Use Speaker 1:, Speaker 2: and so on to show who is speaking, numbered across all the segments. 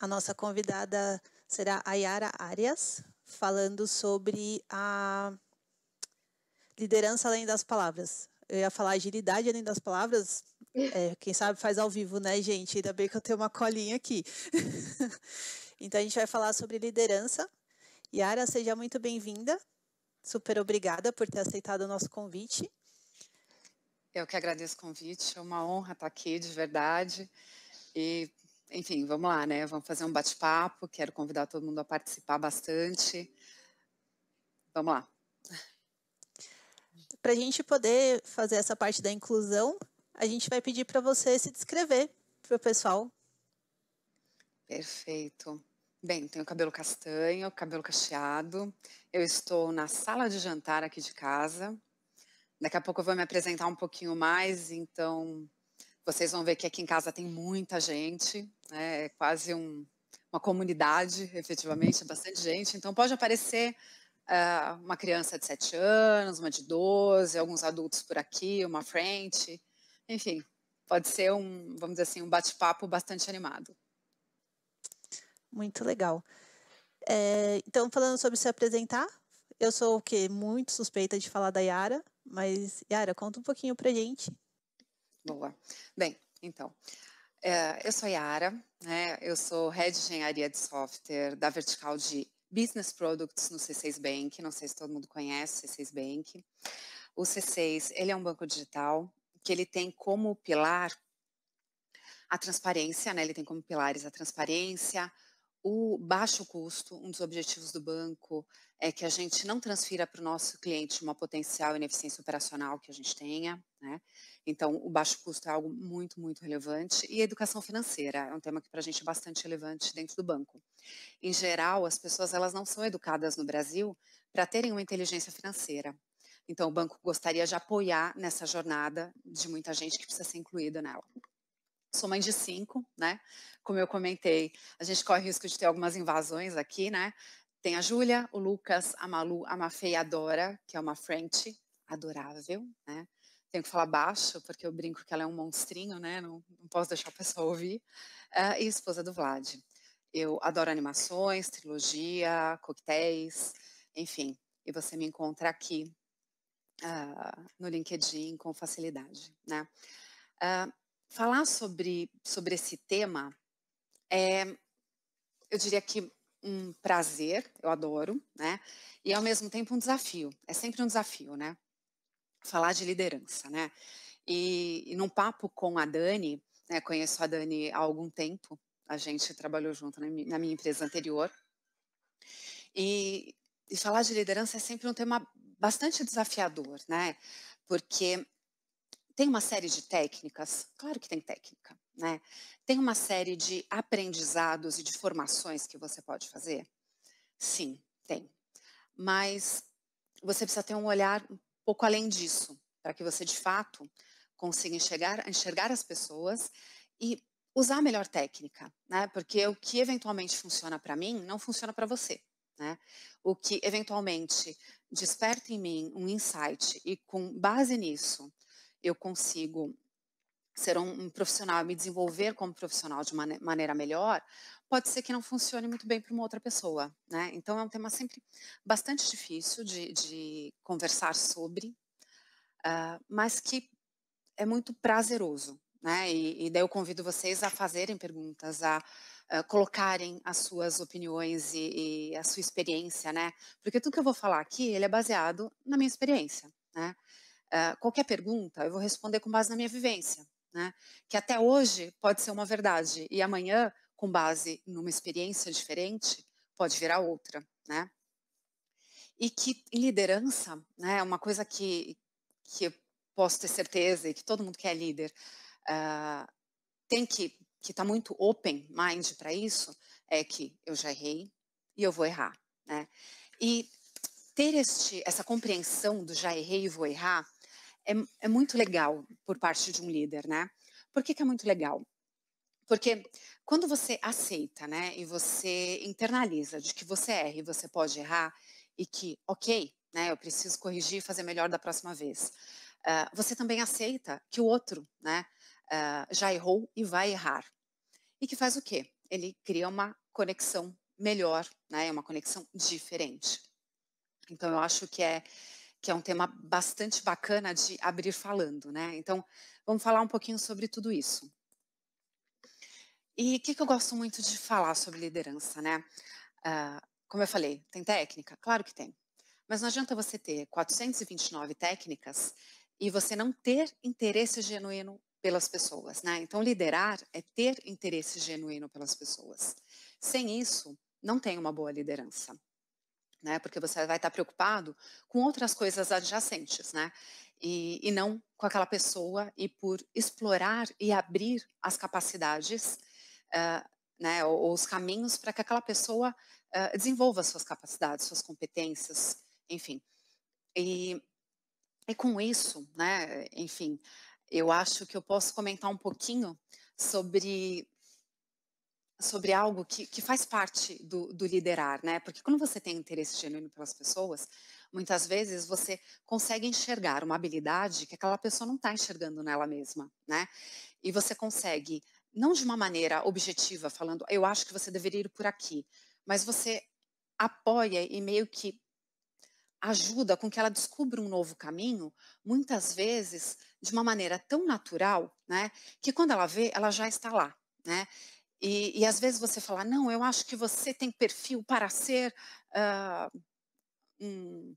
Speaker 1: A nossa convidada será a Yara Arias, falando sobre a liderança além das palavras. Eu ia falar agilidade além das palavras. É, quem sabe faz ao vivo, né, gente? Ainda bem que eu tenho uma colinha aqui. então a gente vai falar sobre liderança. Yara, seja muito bem-vinda. Super obrigada por ter aceitado o nosso convite.
Speaker 2: Eu que agradeço o convite, é uma honra estar aqui, de verdade. E enfim, vamos lá, né? Vamos fazer um bate-papo. Quero convidar todo mundo a participar bastante.
Speaker 1: Vamos lá. Para a gente poder fazer essa parte da inclusão, a gente vai pedir para você se descrever para o pessoal.
Speaker 2: Perfeito. Bem, tenho cabelo castanho, cabelo cacheado. Eu estou na sala de jantar aqui de casa. Daqui a pouco eu vou me apresentar um pouquinho mais, então vocês vão ver que aqui em casa tem muita gente, né? é quase um, uma comunidade, efetivamente, é bastante gente. Então, pode aparecer uh, uma criança de 7 anos, uma de 12, alguns adultos por aqui, uma frente, enfim, pode ser um, vamos dizer assim, um bate-papo bastante animado.
Speaker 1: Muito legal. É, então, falando sobre se apresentar, eu sou o que muito suspeita de falar da Yara, mas Yara, conta um pouquinho pra gente Boa. Bem, então, é, eu sou Yara, né?
Speaker 2: eu sou Head de Engenharia de Software da vertical de Business Products no C6 Bank, não sei se todo mundo conhece o C6 Bank. O C6, ele é um banco digital que ele tem como pilar a transparência, né? ele tem como pilares a transparência, o baixo custo, um dos objetivos do banco é que a gente não transfira para o nosso cliente uma potencial ineficiência operacional que a gente tenha, né? Então, o baixo custo é algo muito, muito relevante. E a educação financeira é um tema que para a gente é bastante relevante dentro do banco. Em geral, as pessoas elas não são educadas no Brasil para terem uma inteligência financeira. Então, o banco gostaria de apoiar nessa jornada de muita gente que precisa ser incluída nela. Sou mãe de cinco, né? Como eu comentei, a gente corre o risco de ter algumas invasões aqui, né? Tem a Júlia, o Lucas, a Malu, a Mafê e a Dora, que é uma French adorável, né? Tenho que falar baixo, porque eu brinco que ela é um monstrinho, né? Não, não posso deixar o pessoal ouvir. Uh, e esposa do Vlad. Eu adoro animações, trilogia, coquetéis, enfim. E você me encontra aqui uh, no LinkedIn com facilidade, né? Uh, falar sobre, sobre esse tema é, eu diria que um prazer, eu adoro, né? E ao mesmo tempo um desafio. É sempre um desafio, né? Falar de liderança, né? E, e num papo com a Dani, né, conheço a Dani há algum tempo, a gente trabalhou junto na minha empresa anterior. E, e falar de liderança é sempre um tema bastante desafiador, né? Porque tem uma série de técnicas, claro que tem técnica, né? Tem uma série de aprendizados e de formações que você pode fazer? Sim, tem. Mas você precisa ter um olhar um pouco além disso, para que você de fato consiga enxergar, enxergar as pessoas e usar a melhor técnica, né? Porque o que eventualmente funciona para mim não funciona para você, né? O que eventualmente desperta em mim um insight e com base nisso eu consigo ser um, um profissional, me desenvolver como profissional de maneira melhor, pode ser que não funcione muito bem para uma outra pessoa, né? Então é um tema sempre bastante difícil de, de conversar sobre, uh, mas que é muito prazeroso, né? E, e, daí eu convido vocês a fazerem perguntas, a, a colocarem as suas opiniões e, e, a sua experiência, né? Porque tudo que eu vou falar aqui, ele é baseado na minha experiência, né? Ah, qualquer pergunta, eu vou responder com base na minha vivência, né? Que até hoje pode ser uma verdade e amanhã, com base numa experiência diferente, pode virar outra, né? E que liderança, né? É uma coisa que que eu posso ter certeza e que todo mundo que é líder uh, tem que que está muito open mind para isso é que eu já errei e eu vou errar, né? E ter este, essa compreensão do já errei e vou errar é, é muito legal por parte de um líder, né? Por que, que é muito legal? Porque quando você aceita, né, e você internaliza de que você erra e você pode errar, e que, ok, né, eu preciso corrigir e fazer melhor da próxima vez, uh, você também aceita que o outro, né, uh, já errou e vai errar. E que faz o quê? Ele cria uma conexão melhor, né, uma conexão diferente. Então, eu acho que é que é um tema bastante bacana de abrir falando, né? Então, vamos falar um pouquinho sobre tudo isso. E o que, que, eu gosto muito de falar sobre liderança, né? Uh, como eu falei, tem técnica? Claro que tem. Mas não adianta você ter 429 técnicas e você não ter interesse genuíno pelas pessoas, né? Então, liderar é ter interesse genuíno pelas pessoas. Sem isso, não tem uma boa liderança né? Porque você vai estar preocupado com outras coisas adjacentes, né? E, e não com aquela pessoa e por explorar e abrir as capacidades, uh, né? Ou, ou, os caminhos para que aquela pessoa uh, desenvolva suas capacidades, suas competências, enfim. E, e com isso, né? Enfim, eu acho que eu posso comentar um pouquinho sobre sobre algo que, que faz parte do, do, liderar, né? Porque quando você tem interesse genuíno pelas pessoas, muitas vezes você consegue enxergar uma habilidade que aquela pessoa não está enxergando nela mesma, né? E você consegue, não de uma maneira objetiva, falando, eu acho que você deveria ir por aqui, mas você apoia e meio que ajuda com que ela descubra um novo caminho, muitas vezes de uma maneira tão natural, né? Que quando ela vê, ela já está lá, né? E, e, às vezes você fala, não, eu acho que você tem perfil para ser uh, um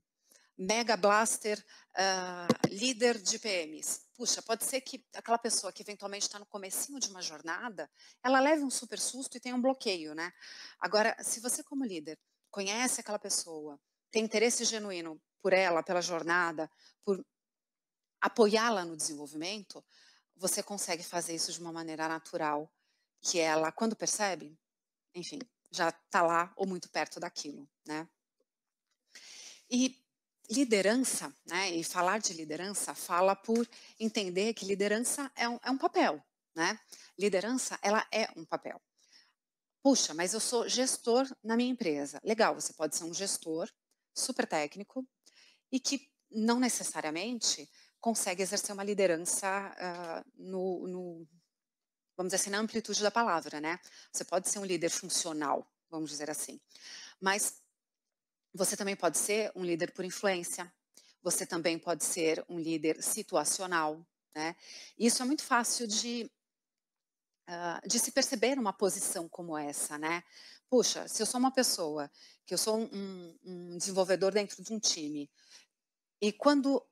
Speaker 2: mega blaster uh, líder de PMs. Puxa, pode ser que aquela pessoa que eventualmente está no comecinho de uma jornada, ela leve um super susto e tenha um bloqueio, né? Agora, se você como líder conhece aquela pessoa, tem interesse genuíno por ela, pela jornada, por apoiá-la no desenvolvimento, você consegue fazer isso de uma maneira natural que ela, quando percebe, enfim, já está lá ou muito perto daquilo, né? E liderança, né? E falar de liderança fala por entender que liderança é um, é um papel, né? Liderança, ela é um papel. Puxa, mas eu sou gestor na minha empresa. Legal, você pode ser um gestor super técnico e que não necessariamente consegue exercer uma liderança uh, no, vamos dizer assim, na amplitude da palavra, né? Você pode ser um líder funcional, vamos dizer assim. Mas você também pode ser um líder por influência, você também pode ser um líder situacional, né? Isso é muito fácil de, uh, de se perceber numa posição como essa, né? Puxa, se eu sou uma pessoa, que eu sou um, um desenvolvedor dentro de um time, e quando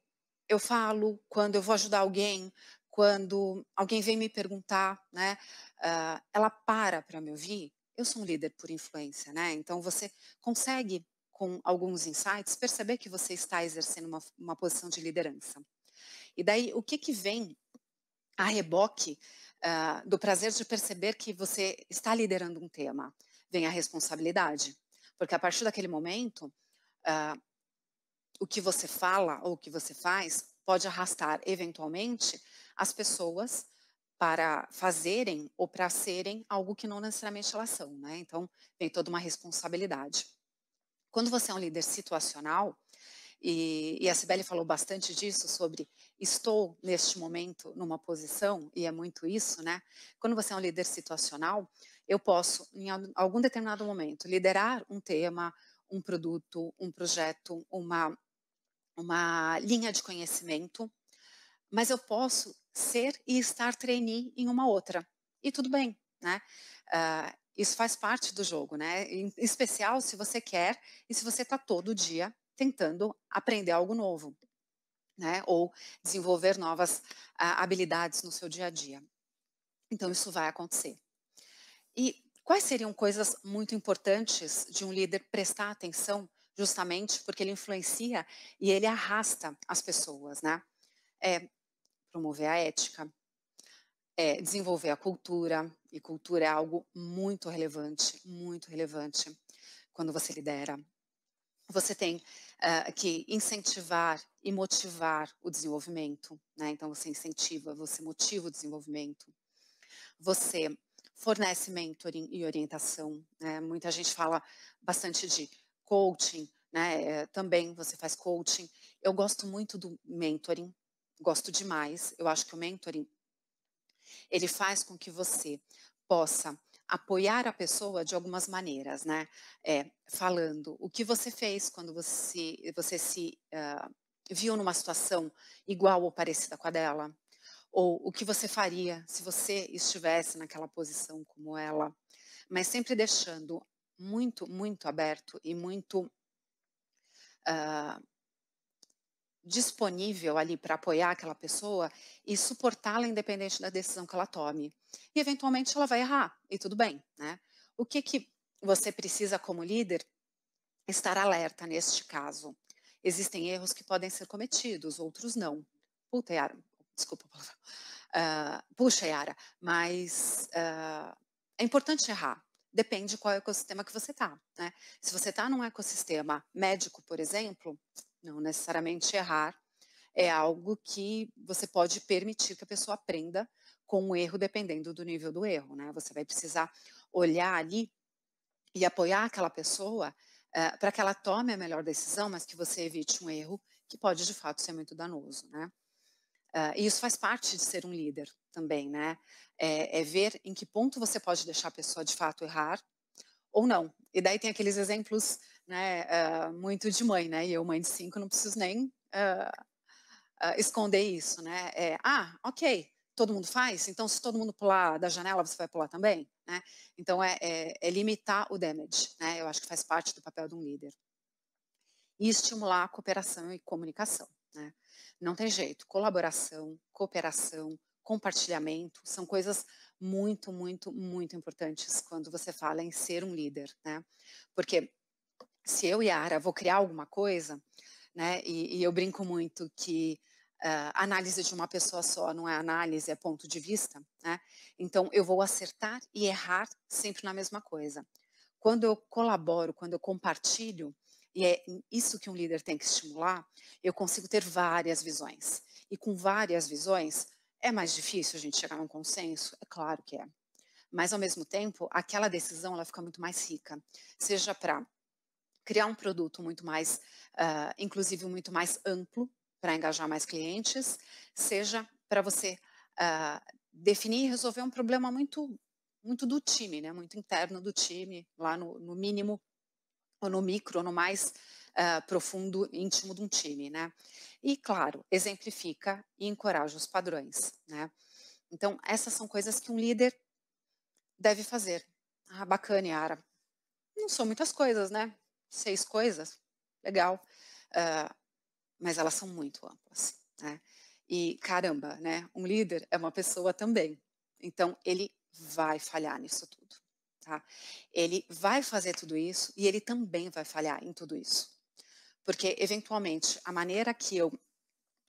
Speaker 2: eu falo, quando eu vou ajudar alguém, quando alguém vem me perguntar, né, uh, ela para para me ouvir, eu sou um líder por influência, né? Então você consegue, com alguns insights, perceber que você está exercendo uma, uma posição de liderança. E daí, o que, que vem a reboque uh, do prazer de perceber que você está liderando um tema? Vem a responsabilidade. Porque a partir daquele momento, uh, o que você fala ou o que você faz pode arrastar, eventualmente, as pessoas para fazerem ou para serem algo que não necessariamente elas são, né? Então, tem toda uma responsabilidade. Quando você é um líder situacional, e, e a Sibeli falou bastante disso, sobre estou neste momento numa posição, e é muito isso, né? Quando você é um líder situacional, eu posso, em algum determinado momento, liderar um tema, um produto, um projeto, uma, uma linha de conhecimento, mas eu posso ser e estar trainee em uma outra. E tudo bem, né? Uh, isso faz parte do jogo, né? Em especial se você quer e se você está todo dia tentando aprender algo novo, né? Ou desenvolver novas uh, habilidades no seu dia a dia. Então, isso vai acontecer. E quais seriam coisas muito importantes de um líder prestar atenção, justamente porque ele influencia e ele arrasta as pessoas, né? É, promover a ética, é, desenvolver a cultura, e cultura é algo muito relevante, muito relevante quando você lidera. Você tem uh, que incentivar e motivar o desenvolvimento, né? então você incentiva, você motiva o desenvolvimento. Você fornece mentoring e orientação. Né? Muita gente fala bastante de coaching, né? É, também você faz coaching. Eu gosto muito do mentoring, gosto demais. Eu acho que o mentoring ele faz com que você possa apoiar a pessoa de algumas maneiras, né? É, falando o que você fez quando você, você se uh, viu numa situação igual ou parecida com a dela, ou o que você faria se você estivesse naquela posição como ela, mas sempre deixando muito, muito aberto e muito uh, disponível ali para apoiar aquela pessoa e suportá-la independente da decisão que ela tome. E eventualmente ela vai errar, e tudo bem, né? O que que você precisa como líder estar alerta neste caso? Existem erros que podem ser cometidos, outros não. Puta, Yara, desculpa uh, puxa, Yara, mas uh, é importante errar, depende qual é ecossistema que você está. Né? Se você está num ecossistema médico, por exemplo, não necessariamente errar é algo que você pode permitir que a pessoa aprenda com o erro, dependendo do nível do erro, né? Você vai precisar olhar ali e apoiar aquela pessoa uh, eh, para que ela tome a melhor decisão, mas que você evite um erro que pode de fato ser muito danoso, né? Uh, e isso faz parte de ser um líder também, né? É, é, ver em que ponto você pode deixar a pessoa de fato errar ou não. E daí tem aqueles exemplos né, uh, muito de mãe, né? E eu, mãe de cinco, não preciso nem uh, uh, esconder isso, né? É, ah, ok, todo mundo faz, então se todo mundo pular da janela, você vai pular também, né? Então é, é, é limitar o damage, né? Eu acho que faz parte do papel de um líder. E estimular a cooperação e comunicação, né? Não tem jeito, colaboração, cooperação, compartilhamento são coisas muito, muito, muito importantes quando você fala em ser um líder, né? Porque se eu, e a Ara vou criar alguma coisa, né? E, e eu brinco muito que uh, análise de uma pessoa só não é análise, é ponto de vista, né? Então eu vou acertar e errar sempre na mesma coisa. Quando eu colaboro, quando eu compartilho, e é isso que um líder tem que estimular, eu consigo ter várias visões. E com várias visões, é mais difícil a gente chegar num consenso? É claro que é. Mas, ao mesmo tempo, aquela decisão ela fica muito mais rica, seja para criar um produto muito mais, uh, inclusive muito mais amplo para engajar mais clientes, seja para você uh, definir e resolver um problema muito, muito do time, né? muito interno do time, lá no, no mínimo ou no micro, ou no mais uh, profundo, íntimo de um time, né? E claro, exemplifica e encoraja os padrões, né? Então essas são coisas que um líder deve fazer. Ah, bacana, Yara. Não são muitas coisas, né? seis coisas, legal. Uh, mas elas são muito amplas, né? E caramba, né? Um líder é uma pessoa também. Então ele vai falhar nisso tudo, tá? Ele vai fazer tudo isso e ele também vai falhar em tudo isso, porque eventualmente a maneira que eu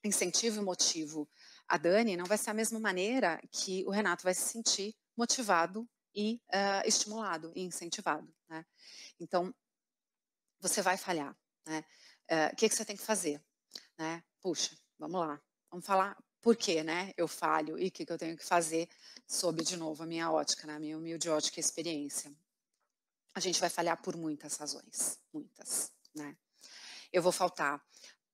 Speaker 2: incentivo e motivo a Dani não vai ser a mesma maneira que o Renato vai se sentir motivado e uh, estimulado e incentivado, né? Então você vai falhar, né? Eh, o que, que você tem que fazer, né? Puxa, vamos lá, vamos falar por que, né? Eu falho e o que, que eu tenho que fazer sob, de novo, a minha ótica, né? minha humilde ótica e experiência. A gente vai falhar por muitas razões, muitas, né? Eu vou faltar,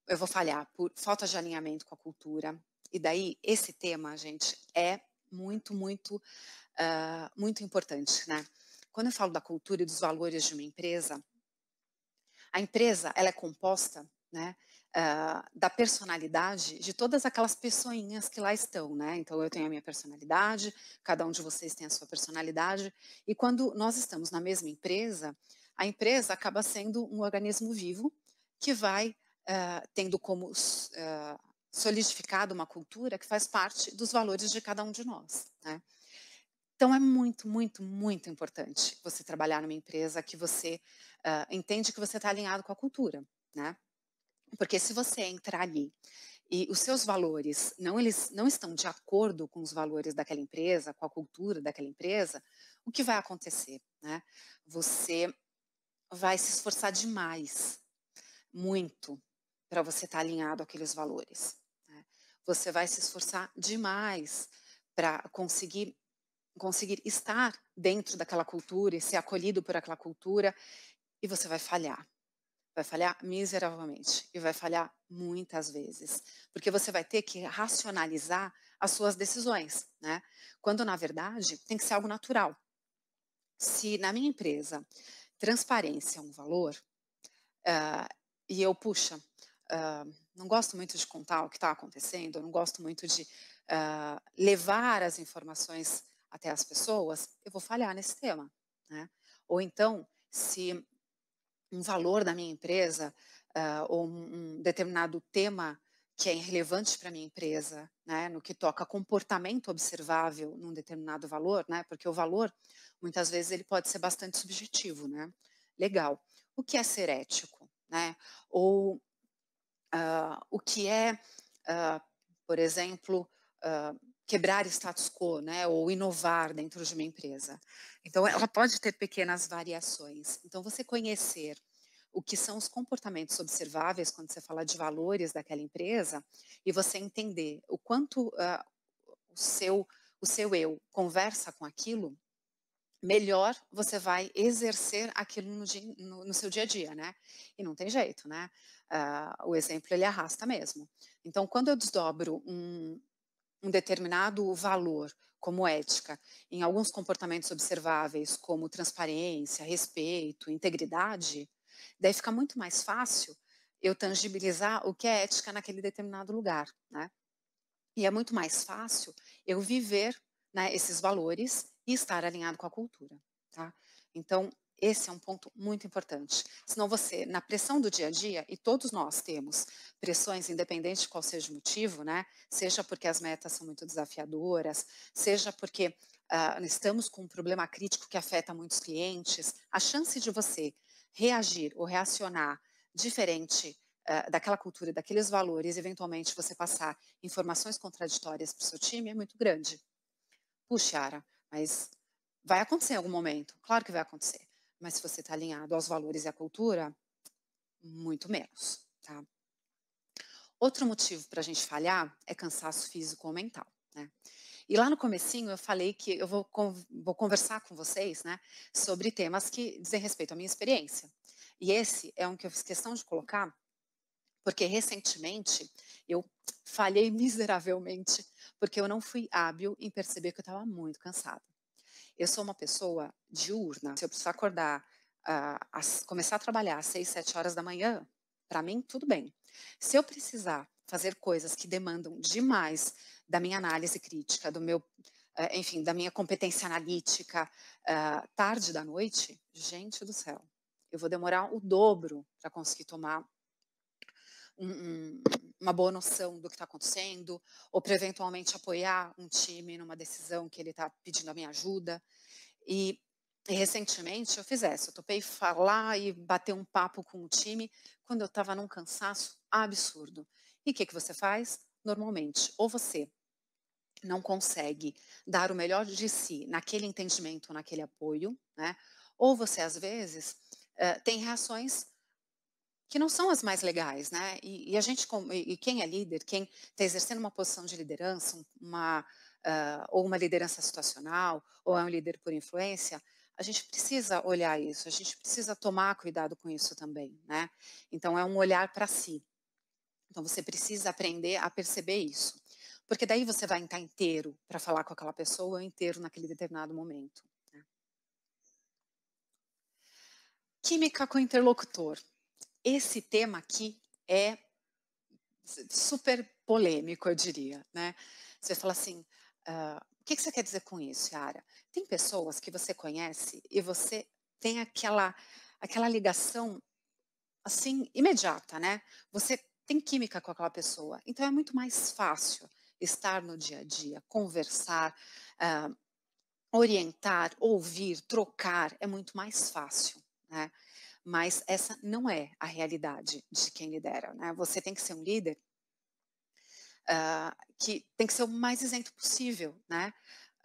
Speaker 2: eu vou falhar por falta de alinhamento com a cultura. E daí, esse tema, gente, é muito, muito, uh, muito importante, né? Quando eu falo da cultura e dos valores de uma empresa, a empresa ela é composta né, uh, da personalidade de todas aquelas pessoinhas que lá estão, né? Então eu tenho a minha personalidade, cada um de vocês tem a sua personalidade, e quando nós estamos na mesma empresa, a empresa acaba sendo um organismo vivo que vai uh, tendo como uh, solidificado uma cultura que faz parte dos valores de cada um de nós, né? Então é muito, muito, muito importante você trabalhar numa empresa que você uh, entende que você está alinhado com a cultura, né? Porque se você entrar ali e os seus valores não eles não estão de acordo com os valores daquela empresa, com a cultura daquela empresa, o que vai acontecer, né? Você vai se esforçar demais, muito, para você estar tá alinhado àqueles valores. Né? Você vai se esforçar demais para conseguir conseguir estar dentro daquela cultura e ser acolhido por aquela cultura e você vai falhar. Vai falhar miseravelmente e vai falhar muitas vezes, porque você vai ter que racionalizar as suas decisões, né? Quando na verdade tem que ser algo natural. Se na minha empresa transparência é um valor uh, e eu puxa, uh, não gosto muito de contar o que está acontecendo, não gosto muito de uh, levar as informações até as pessoas, eu vou falhar nesse tema, né? Ou então se um valor da minha empresa uh, ou um, um, determinado tema que é relevante para minha empresa, né, no que toca comportamento observável num determinado valor, né, porque o valor muitas vezes ele pode ser bastante subjetivo, né? Legal. O que é ser ético, né? Ou uh, o que é, uh, por exemplo, uh, quebrar status quo, né, ou inovar dentro de uma empresa. Então, ela pode ter pequenas variações. Então, você conhecer o que são os comportamentos observáveis quando você fala de valores daquela empresa e você entender o quanto uh, o seu o seu eu conversa com aquilo, melhor você vai exercer aquilo no, dia, no, no, seu dia a dia, né? E não tem jeito, né? Uh, o exemplo ele arrasta mesmo. Então, quando eu desdobro um, um determinado valor, como ética, em alguns comportamentos observáveis, como transparência, respeito, integridade, daí fica muito mais fácil eu tangibilizar o que é ética naquele determinado lugar, né? E é muito mais fácil eu viver né, esses valores e estar alinhado com a cultura, tá? Então, esse é um ponto muito importante. Senão você, na pressão do dia a dia, e todos nós temos pressões, independente de qual seja o motivo, né? Seja porque as metas são muito desafiadoras, seja porque uh, estamos com um problema crítico que afeta muitos clientes, a chance de você reagir ou reacionar diferente uh, daquela cultura, daqueles valores, eventualmente você passar informações contraditórias para o seu time é muito grande. Puxa, Ara, mas vai acontecer em algum momento. Claro que vai acontecer. Mas se você está alinhado aos valores e à cultura, muito menos, tá? Outro motivo para a gente falhar é cansaço físico ou mental, né? E lá no comecinho eu falei que eu vou, vou conversar com vocês, né, sobre temas que dizem respeito à minha experiência. E esse é um que eu fiz questão de colocar, porque recentemente eu falhei miseravelmente, porque eu não fui hábil em perceber que eu estava muito cansada. Eu sou uma pessoa diurna. Se eu precisar acordar, uh, ah, as, começar a trabalhar às 6, 7 horas da manhã, para mim, tudo bem. Se eu precisar fazer coisas que demandam demais da minha análise crítica, do meu, uh, enfim, da minha competência analítica, uh, tarde da noite, gente do céu, eu vou demorar o dobro para conseguir tomar um, um, uma boa noção do que está acontecendo, ou para eventualmente apoiar um time numa decisão que ele está pedindo a minha ajuda. E, e, recentemente eu fiz essa, eu topei falar e bater um papo com o time quando eu estava num cansaço absurdo. E o que, que você faz? Normalmente, ou você não consegue dar o melhor de si naquele entendimento, naquele apoio, né? ou você às vezes eh, tem reações que não são as mais legais, né? E, e a gente, e quem é líder, quem está exercendo uma posição de liderança, uma uh, ou uma liderança situacional, ou é um líder por influência, a gente precisa olhar isso, a gente precisa tomar cuidado com isso também, né? Então é um olhar para si. Então você precisa aprender a perceber isso, porque daí você vai estar inteiro para falar com aquela pessoa, ou inteiro naquele determinado momento. Né? Química com interlocutor esse tema aqui é super polêmico, eu diria, né? Você fala assim, uh, o que, você quer dizer com isso, Yara? Tem pessoas que você conhece e você tem aquela, aquela ligação, assim, imediata, né? Você tem química com aquela pessoa, então é muito mais fácil estar no dia a dia, conversar, uh, orientar, ouvir, trocar, é muito mais fácil, né? Mas essa não é a realidade de quem lidera. Né? Você tem que ser um líder uh, que tem que ser o mais isento possível. Né?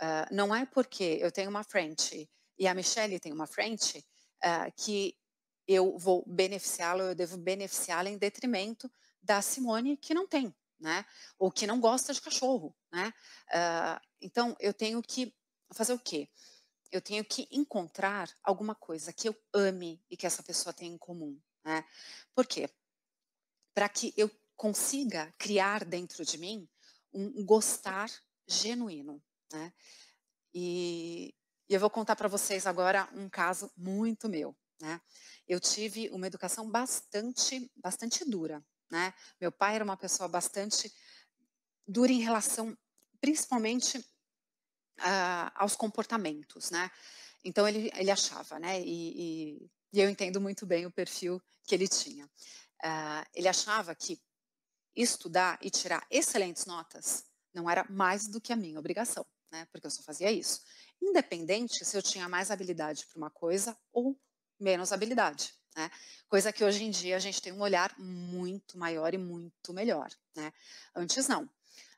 Speaker 2: Uh, não é porque eu tenho uma frente e a Michelle tem uma frente uh, que eu vou beneficiá-la, eu devo beneficiá-la em detrimento da Simone que não tem, né? Ou que não gosta de cachorro, né? Uh, então eu tenho que fazer o quê? eu tenho que encontrar alguma coisa que eu ame e que essa pessoa tem em comum. Né? Por quê? Para que eu consiga criar dentro de mim um gostar genuíno. Né? E, e eu vou contar para vocês agora um caso muito meu. Né? Eu tive uma educação bastante, bastante dura. Né? Meu pai era uma pessoa bastante dura em relação, principalmente uh, aos comportamentos, né? Então ele, ele achava, né? E, e, e, eu entendo muito bem o perfil que ele tinha. Uh, ele achava que estudar e tirar excelentes notas não era mais do que a minha obrigação, né? Porque eu só fazia isso, independente se eu tinha mais habilidade para uma coisa ou menos habilidade. Né? Coisa que hoje em dia a gente tem um olhar muito maior e muito melhor. Né? Antes não.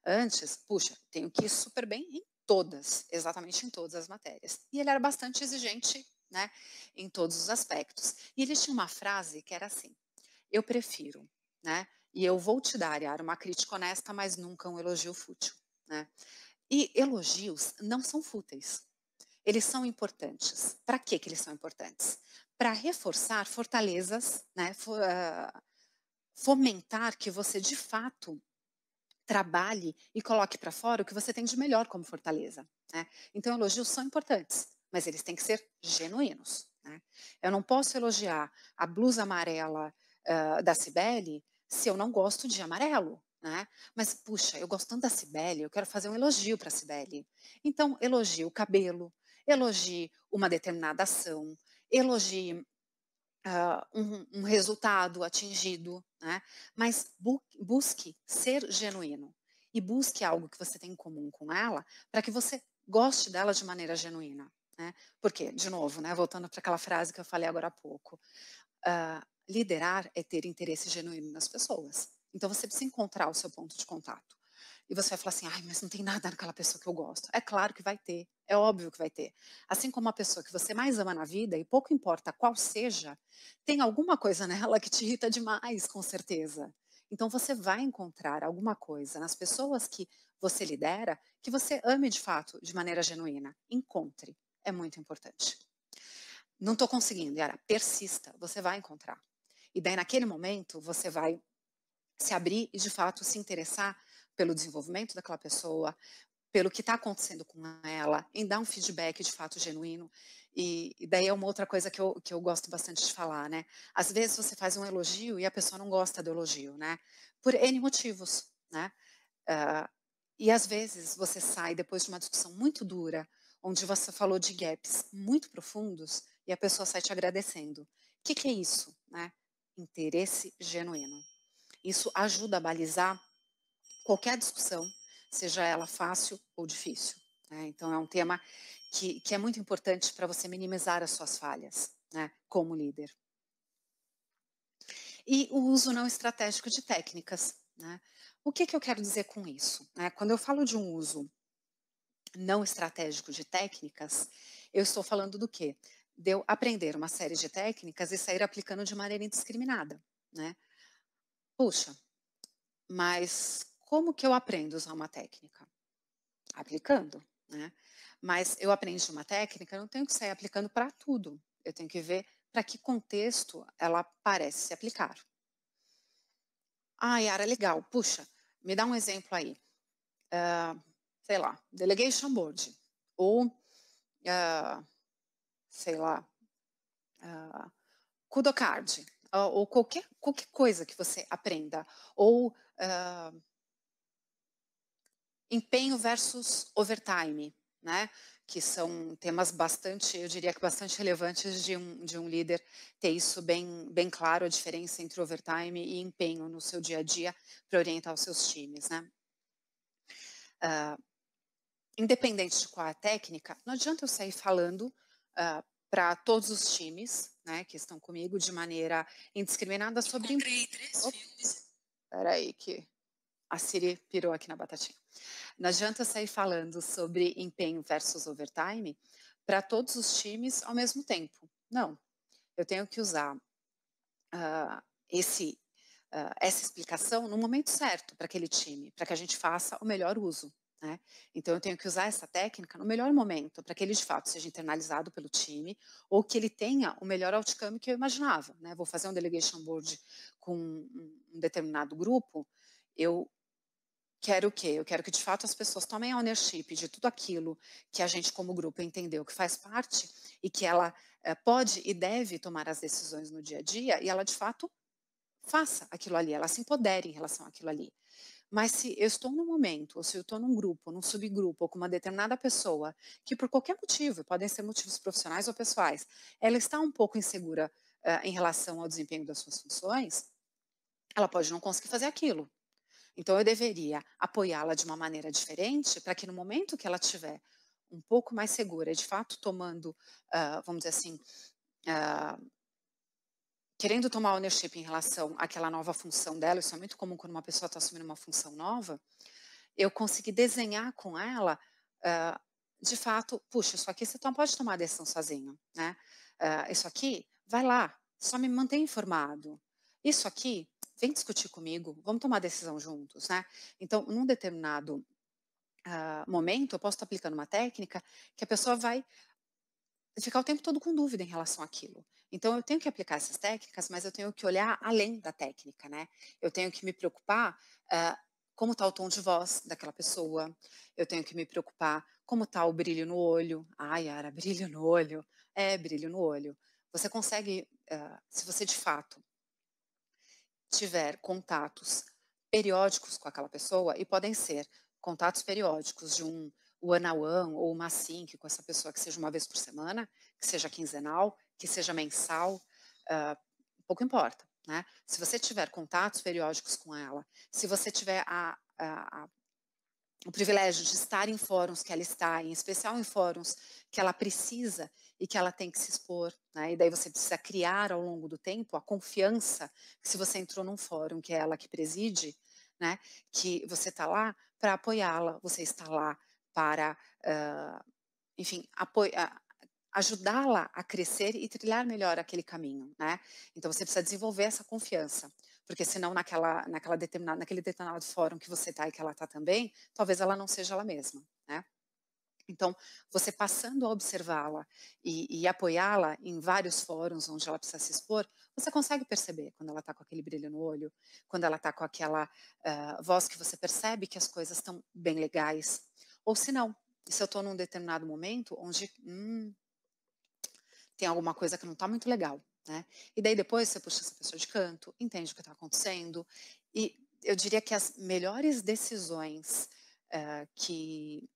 Speaker 2: Antes, puxa, tenho que ir super bem em todas, exatamente em todas as matérias. E ele era bastante exigente, né, em todos os aspectos. E ele tinha uma frase que era assim: "Eu prefiro, né, e eu vou te dar, Yara, uma crítica honesta, mas nunca um elogio fútil", né? E elogios não são fúteis. Eles são importantes. Para que que eles são importantes? Para reforçar fortalezas, né, ah, fomentar que você de fato trabalhe e coloque para fora o que você tem de melhor como fortaleza. Né? Então, elogios são importantes, mas eles têm que ser genuínos. Né? Eu não posso elogiar a blusa amarela uh, da Cibele se eu não gosto de amarelo. Né? Mas, puxa, eu gosto tanto da Cibele, eu quero fazer um elogio para a Cibele. Então, elogie o cabelo, elogie uma determinada ação, elogie uh, um, um, resultado atingido, né? mas bu busque ser genuíno e busque algo que você tem em comum com ela para que você goste dela de maneira genuína. Né? Porque, de novo, né, voltando para aquela frase que eu falei agora há pouco, uh, liderar é ter interesse genuíno nas pessoas. Então você precisa encontrar o seu ponto de contato e você vai falar assim, ai, mas não tem nada naquela pessoa que eu gosto. É claro que vai ter, é óbvio que vai ter. Assim como a pessoa que você mais ama na vida, e pouco importa qual seja, tem alguma coisa nela que te irrita demais, com certeza. Então você vai encontrar alguma coisa nas pessoas que você lidera que você ame de fato, de maneira genuína. Encontre, é muito importante. Não estou conseguindo, Yara, persista, você vai encontrar. E daí, naquele momento, você vai se abrir e de fato se interessar pelo desenvolvimento daquela pessoa, pelo que está acontecendo com ela, em dar um feedback de fato genuíno. E, e, daí é uma outra coisa que eu, que eu gosto bastante de falar, né? Às vezes você faz um elogio e a pessoa não gosta do elogio, né? Por N motivos, né? Uh, e às vezes você sai depois de uma discussão muito dura, onde você falou de gaps muito profundos e a pessoa sai te agradecendo. O que, que é isso, né? Interesse genuíno. Isso ajuda a balizar qualquer discussão, seja ela fácil ou difícil. Né? Então, é um tema que, que é muito importante para você minimizar as suas falhas né, como líder. E o uso não estratégico de técnicas. Né? O que, que eu quero dizer com isso? Né? Quando eu falo de um uso não estratégico de técnicas, eu estou falando do quê? De eu aprender uma série de técnicas e sair aplicando de maneira indiscriminada. Né? Puxa, mas como que eu aprendo a usar uma técnica? Aplicando, né? Mas eu aprendi uma técnica, eu não tenho que sair aplicando para tudo. Eu tenho que ver para que contexto ela parece se aplicar. Ah, Yara, legal. Puxa, me dá um exemplo aí. Uh, sei lá, delegation board. Ou, uh, sei lá, uh, Uh, ou qualquer, qualquer coisa que você aprenda. Ou uh, Empenho versus overtime, né? Que são temas bastante, eu diria que bastante relevantes de um, de um líder ter isso bem, bem claro, a diferença entre overtime e empenho no seu dia a dia para orientar os seus times, né? Uh, independente de qual é a técnica, não adianta eu sair falando uh, ah, para todos os times, né, que estão comigo de maneira indiscriminada sobre. Comprei três Opa, filmes. Peraí que a Siri pirou aqui na batatinha. Na janta eu saí falando sobre empenho versus overtime para todos os times ao mesmo tempo. Não, eu tenho que usar uh, esse, uh, essa explicação no momento certo para aquele time, para que a gente faça o melhor uso. Né? Então eu tenho que usar essa técnica no melhor momento para que ele de fato seja internalizado pelo time ou que ele tenha o melhor outcome que eu imaginava. Né? Vou fazer um delegation board com um determinado grupo, eu quero o quê? Eu quero que de fato as pessoas tomem ownership de tudo aquilo que a gente, como grupo, entendeu que faz parte e que ela é, pode e deve tomar as decisões no dia a dia e ela de fato faça aquilo ali, ela se empodere em relação àquilo ali. Mas se eu estou num momento, ou se eu estou num grupo, num subgrupo, ou com uma determinada pessoa, que por qualquer motivo, podem ser motivos profissionais ou pessoais, ela está um pouco insegura uh, em relação ao desempenho das suas funções, ela pode não conseguir fazer aquilo. Então eu deveria apoiá-la de uma maneira diferente para que no momento que ela tiver um pouco mais segura, de fato tomando, uh, vamos dizer assim, uh, querendo tomar ownership em relação àquela nova função dela, isso é muito comum quando uma pessoa está assumindo uma função nova, eu consegui desenhar com ela, uh, de fato, puxa, isso aqui você pode tomar a decisão sozinho, né? Uh, isso aqui, vai lá, só me mantém informado. Isso aqui, vem discutir comigo, vamos tomar decisão juntos, né? Então, num determinado uh, momento, eu posso estar aplicando uma técnica que a pessoa vai ficar o tempo todo com dúvida em relação àquilo. Então, eu tenho que aplicar essas técnicas, mas eu tenho que olhar além da técnica, né? Eu tenho que me preocupar uh, como está o tom de voz daquela pessoa, eu tenho que me preocupar como está o brilho no olho. Ai, Yara, brilho no olho. É, brilho no olho. Você consegue, uh, se você de fato tiver contatos periódicos com aquela pessoa, e podem ser contatos periódicos de um one on one ou uma sync com essa pessoa, que seja uma vez por semana, que seja quinzenal, que seja mensal, uh, pouco importa. Né? Se você tiver contatos periódicos com ela, se você tiver a, a, a o privilégio de estar em fóruns que ela está, em especial em fóruns que ela precisa e que ela tem que se expor, né? E daí você precisa criar ao longo do tempo a confiança que se você entrou num fórum que é ela que preside, né? Que você está lá para apoiá-la, você está lá para, uh, enfim, ajudá-la a crescer e trilhar melhor aquele caminho, né? Então você precisa desenvolver essa confiança porque senão naquela, naquela determinada, naquele determinado fórum que você está e que ela está também, talvez ela não seja ela mesma, né? Então, você passando a observá-la e, e apoiá-la em vários fóruns onde ela precisa se expor, você consegue perceber quando ela está com aquele brilho no olho, quando ela está com aquela uh, voz que você percebe que as coisas estão bem legais, ou se não, se eu estou num determinado momento onde hum, tem alguma coisa que não está muito legal, né? E daí depois você puxa essa pessoa de canto, entende o que está acontecendo. E eu diria que as melhores decisões uh, que,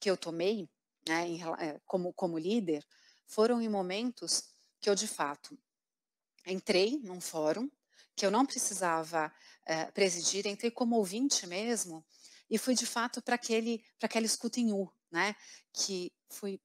Speaker 2: que eu tomei né, em, eh, como, como líder foram em momentos que eu, de fato, entrei num fórum que eu não precisava uh, presidir, entrei como ouvinte mesmo e fui, de fato, para aquela escuta em U, né, que fui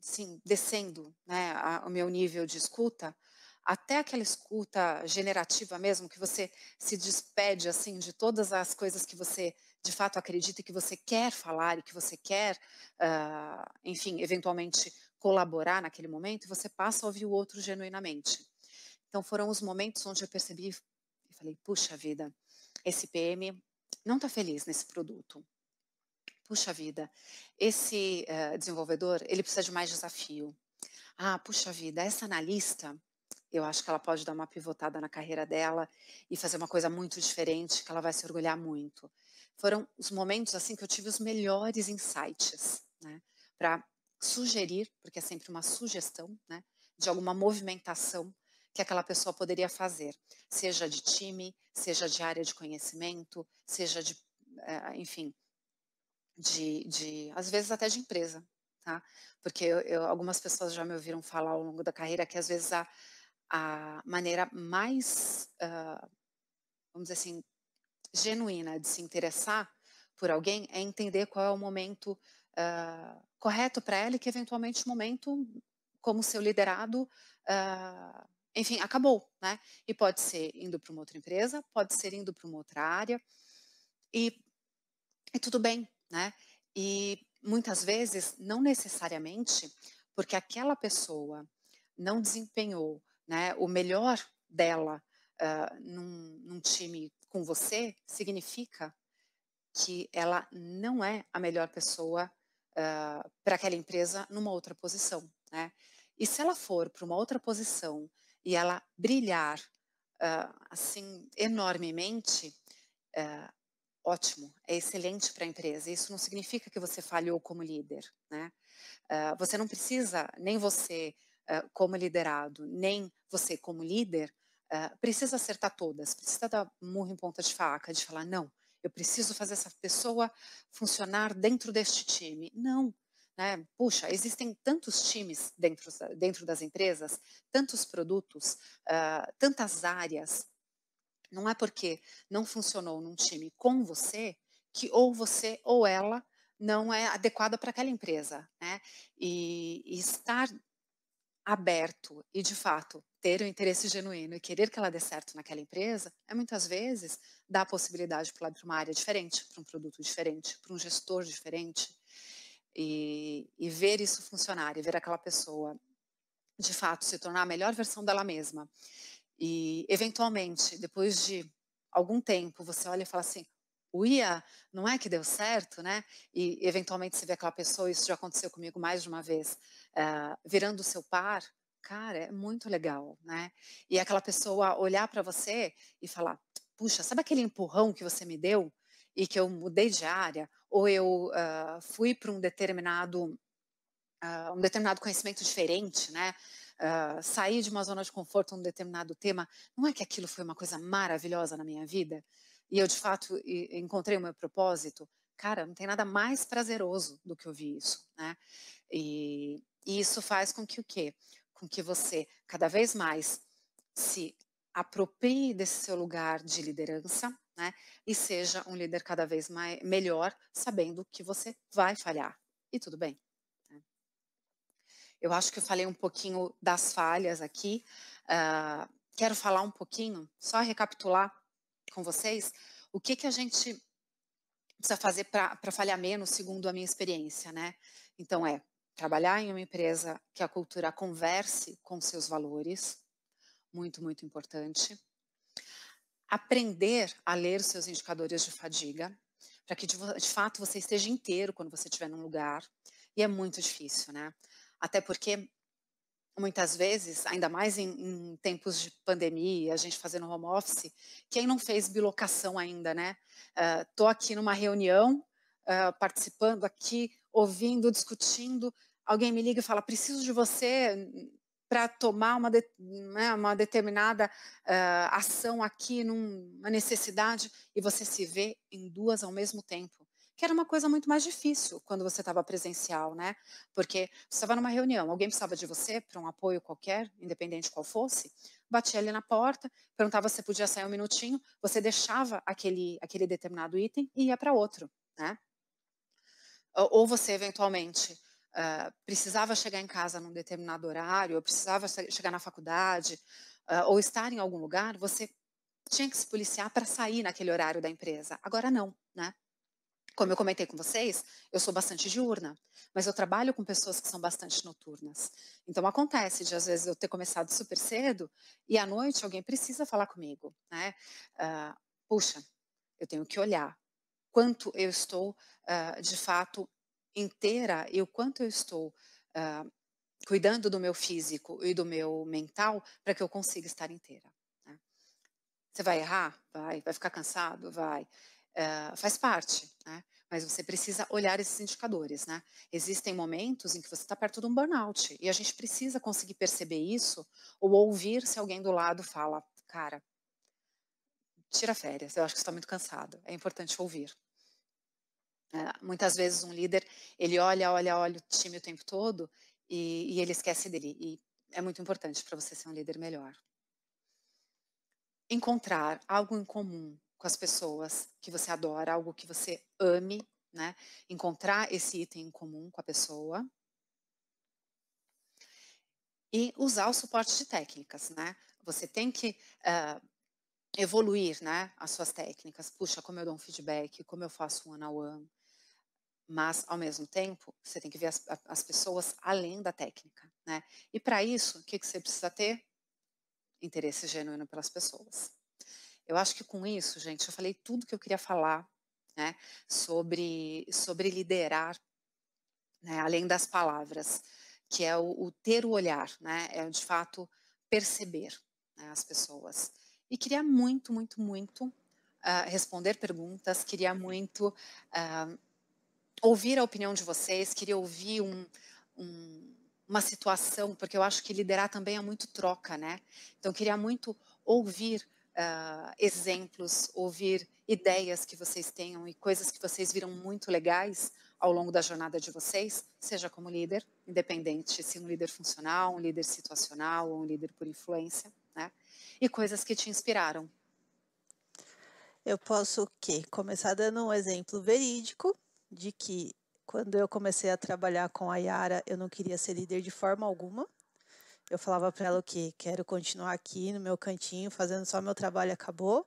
Speaker 2: assim, descendo né, a, o meu nível de escuta, até aquela escuta generativa mesmo, que você se despede assim de todas as coisas que você de fato acredita e que você quer falar e que você quer, uh, enfim, eventualmente colaborar naquele momento, você passa a ouvir o outro genuinamente. Então foram os momentos onde eu percebi e falei, puxa vida, esse PM não está feliz nesse produto puxa vida, esse uh, desenvolvedor, ele precisa de mais desafio. Ah, puxa vida, essa analista, eu acho que ela pode dar uma pivotada na carreira dela e fazer uma coisa muito diferente, que ela vai se orgulhar muito. Foram os momentos assim que eu tive os melhores insights, né, para sugerir, porque é sempre uma sugestão, né, de alguma movimentação que aquela pessoa poderia fazer, seja de time, seja de área de conhecimento, seja de, eh, enfim, de, de às vezes até de empresa, tá? Porque eu, eu, algumas pessoas já me ouviram falar ao longo da carreira que às vezes a, a maneira mais, uh, vamos dizer assim, genuína de se interessar por alguém é entender qual é o momento uh, correto para ela e que eventualmente o momento, como seu liderado, uh, enfim, acabou, né? E pode ser indo para uma outra empresa, pode ser indo para uma outra área e, e tudo bem, né? E muitas vezes, não necessariamente, porque aquela pessoa não desempenhou né, o melhor dela uh, num, num time com você, significa que ela não é a melhor pessoa uh, para aquela empresa numa outra posição. Né? E se ela for para uma outra posição e ela brilhar uh, assim enormemente, ótimo, é excelente para a empresa. Isso não significa que você falhou como líder, né? Ah, você não precisa, nem você ah, como liderado, nem você como líder, ah, precisa acertar todas, precisa dar murro em ponta de faca, de falar, não, eu preciso fazer essa pessoa funcionar dentro deste time. Não, né? Puxa, existem tantos times dentro, dentro das empresas, tantos produtos, tantas áreas, não é porque não funcionou num time com você que ou você ou ela não é adequada para aquela empresa, né? E, e, estar aberto e de fato ter o um interesse genuíno e querer que ela dê certo naquela empresa é muitas vezes dar a possibilidade para uma área diferente, para um produto diferente, para um gestor diferente e, e ver isso funcionar e ver aquela pessoa de fato se tornar a melhor versão dela mesma e, eventualmente, depois de algum tempo, você olha e fala assim: uia, não é que deu certo, né? E, eventualmente, se vê aquela pessoa, isso já aconteceu comigo mais de uma vez, uh, virando o seu par, cara, é muito legal, né? E aquela pessoa olhar para você e falar: puxa, sabe aquele empurrão que você me deu? E que eu mudei de área, ou eu uh, fui para um determinado. Uh, um determinado conhecimento diferente, né? Ah, sair de uma zona de conforto num determinado tema, não é que aquilo foi uma coisa maravilhosa na minha vida? E eu, de fato, encontrei o meu propósito? Cara, não tem nada mais prazeroso do que ouvir isso, né? E, e isso faz com que o quê? Com que você, cada vez mais, se aproprie desse seu lugar de liderança, né? E seja um líder cada vez mais, melhor, sabendo que você vai falhar. E tudo bem. Eu acho que eu falei um pouquinho das falhas aqui. Uh, quero falar um pouquinho, só recapitular com vocês, o que, que a gente precisa fazer para falhar menos, segundo a minha experiência, né? Então, é trabalhar em uma empresa que a cultura converse com seus valores, muito, muito importante. Aprender a ler seus indicadores de fadiga, para que de, de, fato você esteja inteiro quando você estiver num lugar. E é muito difícil, né? Até porque muitas vezes, ainda mais em, em, tempos de pandemia, a gente fazendo home office, quem não fez bilocação ainda, né? Estou ah, aqui numa reunião, uh, participando aqui, ouvindo, discutindo, alguém me liga e fala, preciso de você para tomar uma, de, né, uma determinada uh, ação aqui, numa necessidade, e você se vê em duas ao mesmo tempo que era uma coisa muito mais difícil quando você estava presencial, né? Porque você estava numa reunião, alguém precisava de você para um apoio qualquer, independente qual fosse, batia ali na porta, perguntava se podia sair um minutinho, você deixava aquele, aquele determinado item e ia para outro, né? Ou você eventualmente uh, precisava chegar em casa num determinado horário, ou precisava chegar na faculdade, uh, ou estar em algum lugar, você tinha que se policiar para sair naquele horário da empresa. Agora não, né? Como eu comentei com vocês, eu sou bastante diurna, mas eu trabalho com pessoas que são bastante noturnas. Então acontece de às vezes eu ter começado super cedo e à noite alguém precisa falar comigo, né? Uh, puxa, eu tenho que olhar quanto eu estou uh, de fato inteira e o quanto eu estou uh, cuidando do meu físico e do meu mental para que eu consiga estar inteira. Né? Você vai errar? Vai. Vai ficar cansado? Vai. Eh, faz parte, né? Mas você precisa olhar esses indicadores, né? Existem momentos em que você está perto de um burnout e a gente precisa conseguir perceber isso ou ouvir se alguém do lado fala, cara, tira férias, eu acho que está muito cansado. É importante ouvir. É, muitas vezes um líder ele olha, olha, olha o time o tempo todo e, e ele esquece dele. E é muito importante para você ser um líder melhor. Encontrar algo em comum com as pessoas que você adora, algo que você ame, né? Encontrar esse item em comum com a pessoa. E usar o suporte de técnicas, né? Você tem que uh, evoluir, né? As suas técnicas. Puxa, como eu dou um feedback, como eu faço um one on one. Mas, ao mesmo tempo, você tem que ver as, as pessoas além da técnica, né? E para isso, o que, que você precisa ter? Interesse genuíno pelas pessoas. Eu acho que com isso, gente, eu falei tudo que eu queria falar né, sobre, sobre liderar, né, além das palavras, que é o, o, ter o olhar, né, é de fato perceber né, as pessoas. E queria muito, muito, muito uh, responder perguntas, queria muito uh, ouvir a opinião de vocês, queria ouvir um, um, uma situação, porque eu acho que liderar também é muito troca, né? Então, queria muito ouvir uh, exemplos, ouvir ideias que vocês tenham e coisas que vocês viram muito legais ao longo da jornada de vocês, seja como líder, independente se um líder funcional, um líder situacional
Speaker 1: ou um líder por influência,
Speaker 2: né? E coisas que te inspiraram.
Speaker 1: Eu posso o quê? Começar dando um exemplo verídico de que quando eu comecei a trabalhar com a Yara, eu não queria ser líder de forma alguma eu falava para ela o quê? Quero continuar aqui no meu cantinho, fazendo só meu trabalho, acabou.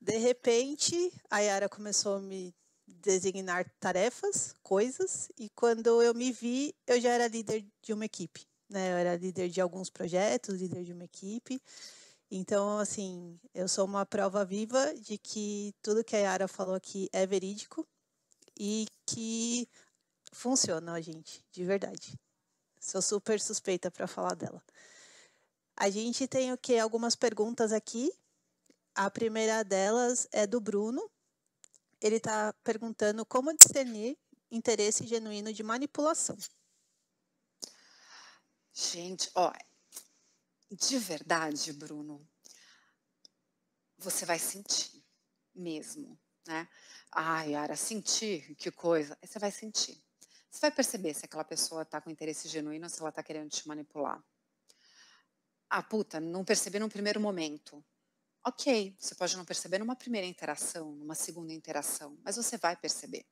Speaker 1: De repente, a Yara começou a me designar tarefas, coisas, e quando eu me vi, eu já era líder de uma equipe, né? Eu era líder de alguns projetos, líder de uma equipe. Então, assim, eu sou uma prova viva de que tudo que a Yara falou aqui é verídico e que funciona, gente, de verdade. Sou super suspeita para falar dela. A gente tem o que algumas perguntas aqui. A primeira delas é do Bruno. Ele está perguntando como discernir interesse genuíno de manipulação.
Speaker 2: Gente, ó, de verdade, Bruno, você vai sentir mesmo, né? Ai, ara, sentir, que coisa. Você vai sentir. Você vai perceber se aquela pessoa está com interesse genuíno ou se ela está querendo te manipular. Ah, puta, não percebi num primeiro momento. Ok, você pode não perceber numa primeira interação, numa segunda interação, mas você vai perceber.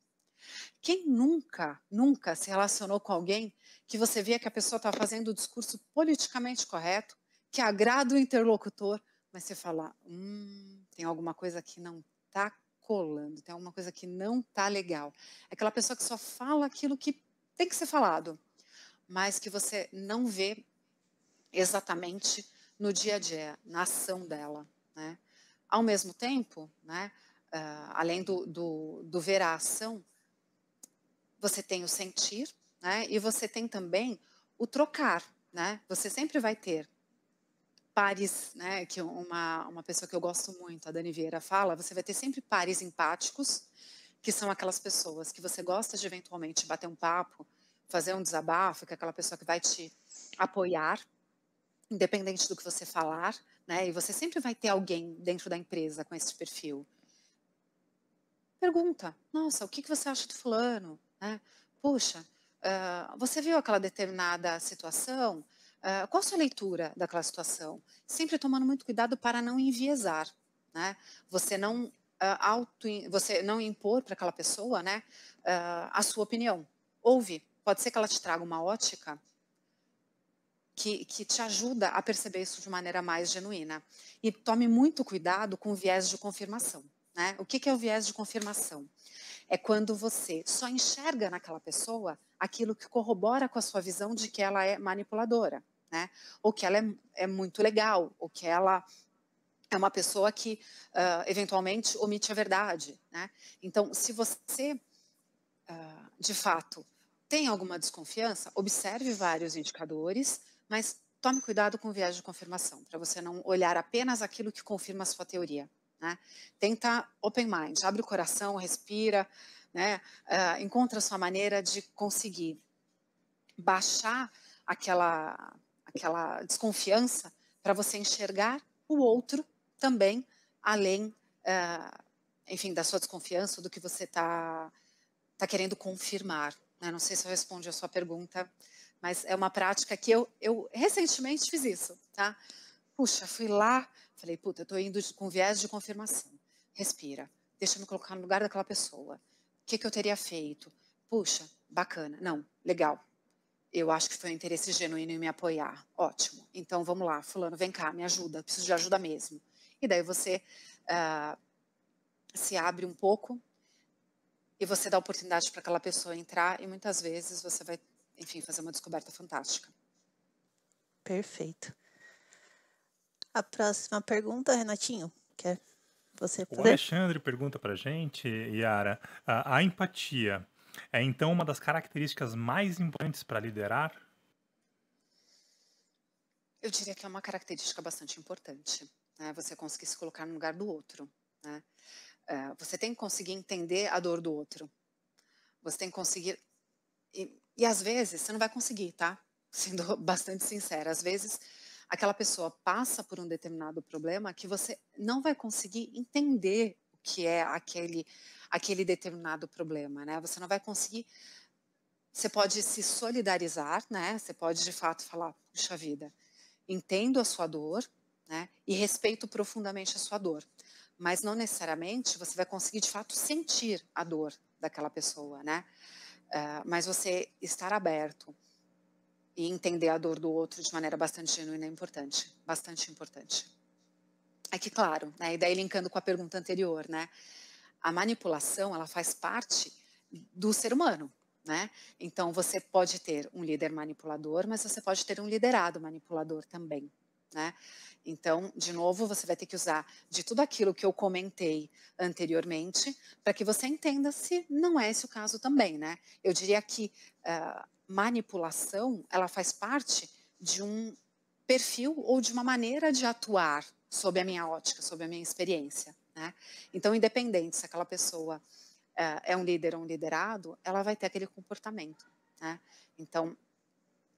Speaker 2: Quem nunca, nunca se relacionou com alguém que você via que a pessoa está fazendo o discurso politicamente correto, que agrada o interlocutor, mas você fala, hum, tem alguma coisa que não está colando, tem então alguma é coisa que não tá legal. É aquela pessoa que só fala aquilo que tem que ser falado, mas que você não vê exatamente no dia a dia, na ação dela, né? Ao mesmo tempo, né, uh, além do, do, do ver a ação, você tem o sentir, né, e você tem também o trocar, né? Você sempre vai ter pares, né, que uma, uma pessoa que eu gosto muito, a Dani Vieira, fala, você vai ter sempre pares empáticos, que são aquelas pessoas que você gosta de eventualmente bater um papo, fazer um desabafo, que é aquela pessoa que vai te apoiar, independente do que você falar, né? E você sempre vai ter alguém dentro da empresa com esse perfil. Pergunta, nossa, o que, que você acha do fulano? Né? Puxa, uh, você viu aquela determinada situação? Ah, qual a sua leitura daquela situação? Sempre tomando muito cuidado para não enviesar, né? Você não uh, auto, você não impor para aquela pessoa, né, uh, a sua opinião. Ouve, pode ser que ela te traga uma ótica que, que, te ajuda a perceber isso de maneira mais genuína. E tome muito cuidado com o viés de confirmação. Né? O que, que é o viés de confirmação? É quando você só enxerga naquela pessoa aquilo que corrobora com a sua visão de que ela é manipuladora né? Ou que ela é, é muito legal, ou que ela é uma pessoa que uh, eventualmente omite a verdade, né? Então, se você uh, de fato tem alguma desconfiança, observe vários indicadores, mas tome cuidado com o viés de confirmação, para você não olhar apenas aquilo que confirma a sua teoria. Né? Tenta open mind, abre o coração, respira, né? Uh, encontra a sua maneira de conseguir baixar aquela aquela desconfiança para você enxergar o outro também, além, eh, enfim, da sua desconfiança, do que você está tá querendo confirmar. Né? Não sei se eu respondi a sua pergunta, mas é uma prática que eu, eu recentemente fiz isso, tá? Puxa, fui lá, falei, puta, eu tô indo com viés de confirmação. Respira, deixa eu me colocar no lugar daquela pessoa. O que, que eu teria feito? Puxa, bacana. Não, legal, eu acho que foi um interesse genuíno em me apoiar. Ótimo. Então vamos lá, fulano, vem cá, me ajuda, preciso de ajuda mesmo. E daí você uh, se abre um pouco e você dá oportunidade para aquela pessoa entrar e muitas vezes você vai, enfim, fazer uma descoberta fantástica.
Speaker 1: Perfeito. A próxima pergunta, Renatinho, quer você fazer? O Alexandre pergunta para gente, Yara, a, a empatia é então uma das características mais importantes para liderar?
Speaker 2: Eu diria que é uma característica bastante importante. Né? Você conseguir se colocar no lugar do outro. Né? É, você tem que conseguir entender a dor do outro. Você tem que conseguir. E, e às vezes você não vai conseguir, tá? Sendo bastante sincera. Às vezes aquela pessoa passa por um determinado problema que você não vai conseguir entender que é aquele, aquele determinado problema, né? Você não vai conseguir. Você pode se solidarizar, né? Você pode de fato falar, puxa vida, entendo a sua dor, né? E respeito profundamente a sua dor. Mas não necessariamente você vai conseguir de fato sentir a dor daquela pessoa, né? Uh, mas você estar aberto e entender a dor do outro de maneira bastante genuína é importante, bastante importante. É que, claro, né, e daí linkando com a pergunta anterior, né? A manipulação, ela faz parte do ser humano, né? Então, você pode ter um líder manipulador, mas você pode ter um liderado manipulador também, né? Então, de novo, você vai ter que usar de tudo aquilo que eu comentei anteriormente para que você entenda se não é esse o caso também, né? Eu diria que uh, manipulação, ela faz parte de um perfil ou de uma maneira de atuar sob a minha ótica, sob a minha experiência. Né? Então, independente se aquela pessoa eh, é um líder ou um liderado, ela vai ter aquele comportamento. Né? Então,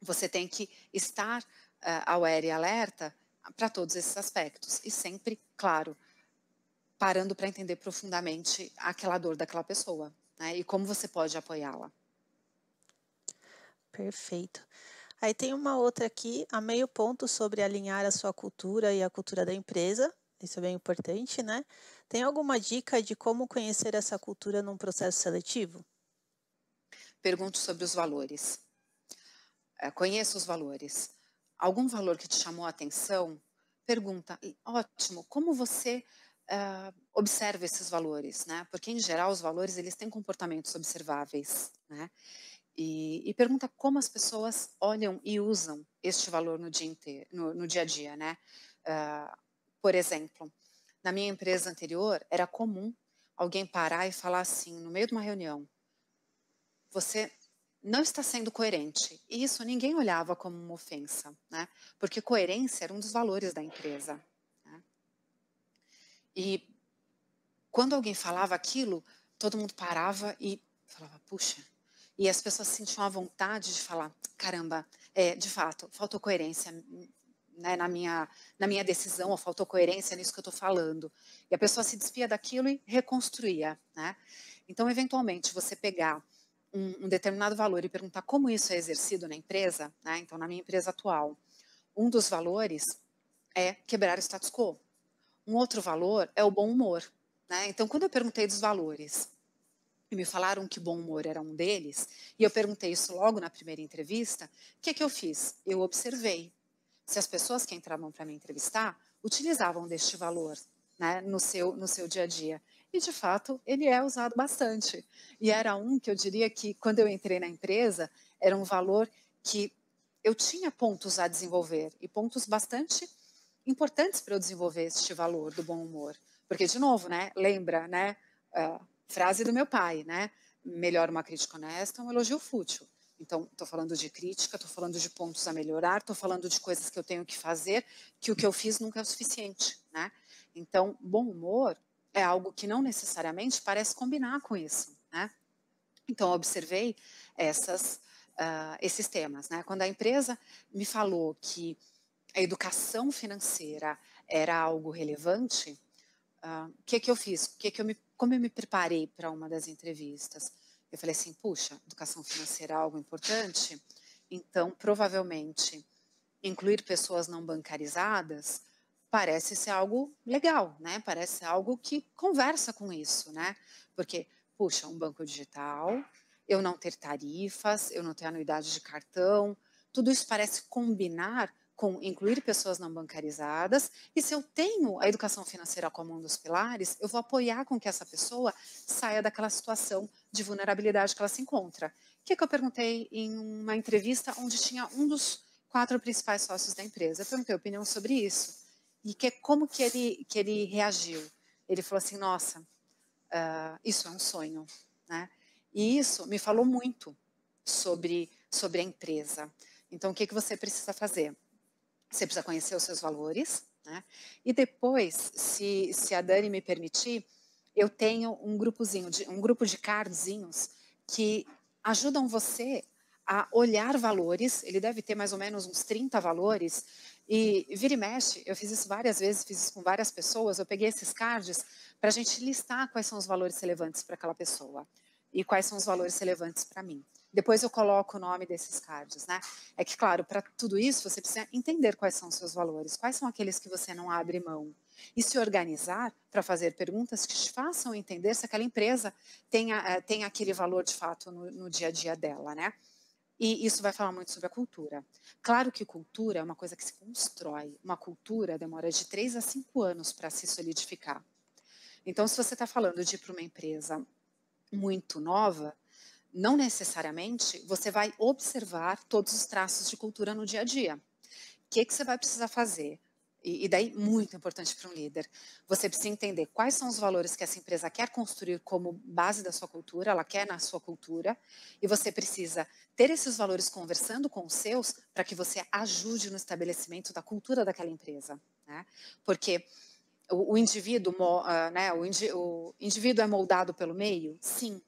Speaker 2: você tem que estar uh, eh, aware e alerta para todos esses aspectos e sempre, claro, parando para entender profundamente aquela dor daquela pessoa né? e como você pode apoiá-la.
Speaker 1: Perfeito. Aí tem uma outra aqui, a meio ponto, sobre alinhar a sua cultura e a cultura da empresa. Isso é bem importante, né? Tem alguma dica de como conhecer essa cultura num processo seletivo? Pergunto
Speaker 2: sobre os valores. É, conheça os valores. Algum valor que te chamou a atenção? Pergunta. Ótimo. Como você é, observa esses valores, né? Porque em geral os valores eles têm comportamentos observáveis, né? E, e, pergunta como as pessoas olham e usam este valor no dia, inteiro, no, no dia a dia, né? Uh, por exemplo, na minha empresa anterior, era comum alguém parar e falar assim, no meio de uma reunião, você não está sendo coerente. E isso ninguém olhava como uma ofensa, né? Porque coerência era um dos valores da empresa. Né? E quando alguém falava aquilo, todo mundo parava e falava, puxa, e as pessoas sentiam a vontade de falar: caramba, é, de fato, faltou coerência né, na, minha, na minha decisão, ou faltou coerência nisso que eu estou falando. E a pessoa se despia daquilo e reconstruía. Né? Então, eventualmente, você pegar um, um, determinado valor e perguntar como isso é exercido na empresa, né? então, na minha empresa atual, um dos valores é quebrar o status quo. Um outro valor é o bom humor. Né? Então, quando eu perguntei dos valores, e me falaram que bom humor era um deles, e eu perguntei isso logo na primeira entrevista, o que, é que eu fiz? Eu observei se as pessoas que entravam para me entrevistar utilizavam deste valor né, no, seu, no seu dia a dia. E, de fato, ele é usado bastante. E era um que eu diria que, quando eu entrei na empresa, era um valor que eu tinha pontos a desenvolver e pontos bastante importantes para eu desenvolver este valor do bom humor. Porque, de novo, né, lembra, né, uh, Frase do meu pai, né? Melhor uma crítica honesta, um elogio fútil. Então, estou falando de crítica, estou falando de pontos a melhorar, estou falando de coisas que eu tenho que fazer, que o que eu fiz nunca é o suficiente, né? Então, bom humor é algo que não necessariamente parece combinar com isso, né? Então, observei essas, uh, esses temas, né? Quando a empresa me falou que a educação financeira era algo relevante, ah, o uh, que que eu fiz? O que que eu me como eu me preparei para uma das entrevistas? Eu falei assim, puxa, educação financeira é algo importante? Então, provavelmente, incluir pessoas não bancarizadas parece ser algo legal, né? Parece algo que conversa com isso, né? Porque, puxa, um banco digital, eu não ter tarifas, eu não ter anuidade de cartão, tudo isso parece combinar com incluir pessoas não bancarizadas, e se eu tenho a educação financeira como um dos pilares, eu vou apoiar com que essa pessoa saia daquela situação de vulnerabilidade que ela se encontra. O que, que eu perguntei em uma entrevista onde tinha um dos quatro principais sócios da empresa. Eu perguntei opinião sobre isso e que, como que ele, que ele reagiu. Ele falou assim, nossa, uh, isso é um sonho, né? E isso me falou muito sobre, sobre a empresa. Então, o que, que você precisa fazer? Você precisa conhecer os seus valores, né? E depois, se, se a Dani me permitir, eu tenho um grupozinho, de, um grupo de cardzinhos que ajudam você a olhar valores. Ele deve ter mais ou menos uns 30 valores. E vira e mexe, eu fiz isso várias vezes, fiz isso com várias pessoas. Eu peguei esses cards para a gente listar quais são os valores relevantes para aquela pessoa e quais são os valores relevantes para mim. Depois eu coloco o nome desses cards, né? É que, claro, para tudo isso você precisa entender quais são os seus valores, quais são aqueles que você não abre mão. E se organizar para fazer perguntas que te façam entender se aquela empresa tem, eh, tem aquele valor de fato no, no dia a dia dela, né? E isso vai falar muito sobre a cultura. Claro que cultura é uma coisa que se constrói. Uma cultura demora de três a cinco anos para se solidificar. Então, se você está falando de ir para uma empresa muito nova, não necessariamente você vai observar todos os traços de cultura no dia a dia. O que, que você vai precisar fazer? e, daí muito importante para um líder. Você precisa entender quais são os valores que essa empresa quer construir como base da sua cultura, ela quer na sua cultura, e você precisa ter esses valores conversando com os seus para que você ajude no estabelecimento da cultura daquela empresa, né? Porque o, o indivíduo, ah, né, o, indi, o indivíduo é moldado pelo meio, sim,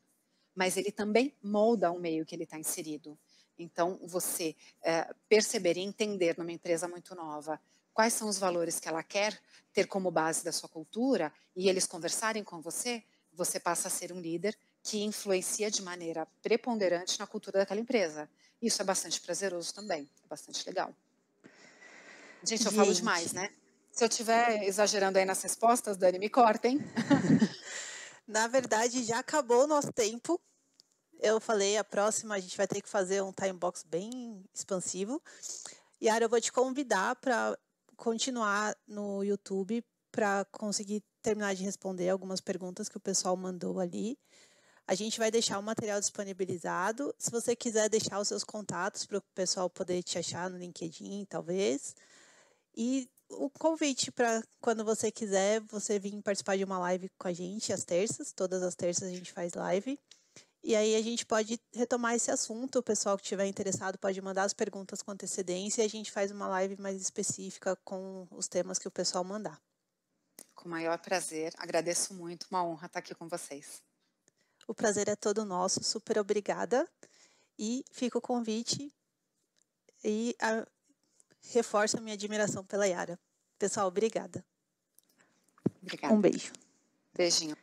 Speaker 2: mas ele também molda o meio que ele está inserido. Então, você é, perceber e entender numa empresa muito nova quais são os valores que ela quer ter como base da sua cultura e eles conversarem com você, você passa a ser um líder que influencia de maneira preponderante na cultura daquela empresa. Isso é bastante prazeroso também, é bastante legal. Gente, eu Gente. falo demais, né?
Speaker 1: Se eu estiver exagerando aí nas respostas, Dani, me cortem. Na verdade, já acabou o nosso tempo. Eu falei, a próxima a gente vai ter que fazer um time box bem expansivo. e Yara, eu vou te convidar para continuar no YouTube para conseguir terminar de responder algumas perguntas que o pessoal mandou ali. A gente vai deixar o material disponibilizado. Se você quiser deixar os seus contatos para o pessoal poder te achar no LinkedIn, talvez. E o convite para quando você quiser, você vir participar de uma live com a gente às terças. Todas as terças a gente faz live. E aí a gente pode retomar esse assunto. O pessoal que estiver interessado pode mandar as perguntas com antecedência e a gente faz uma live mais específica com os temas que o pessoal mandar.
Speaker 2: Com o maior prazer. Agradeço muito. Uma
Speaker 1: honra estar aqui com vocês. O prazer é todo nosso. Super obrigada. E fica o convite. E a reforço a minha admiração pela Yara. Pessoal, obrigada. Obrigada. Um beijo. Beijinho.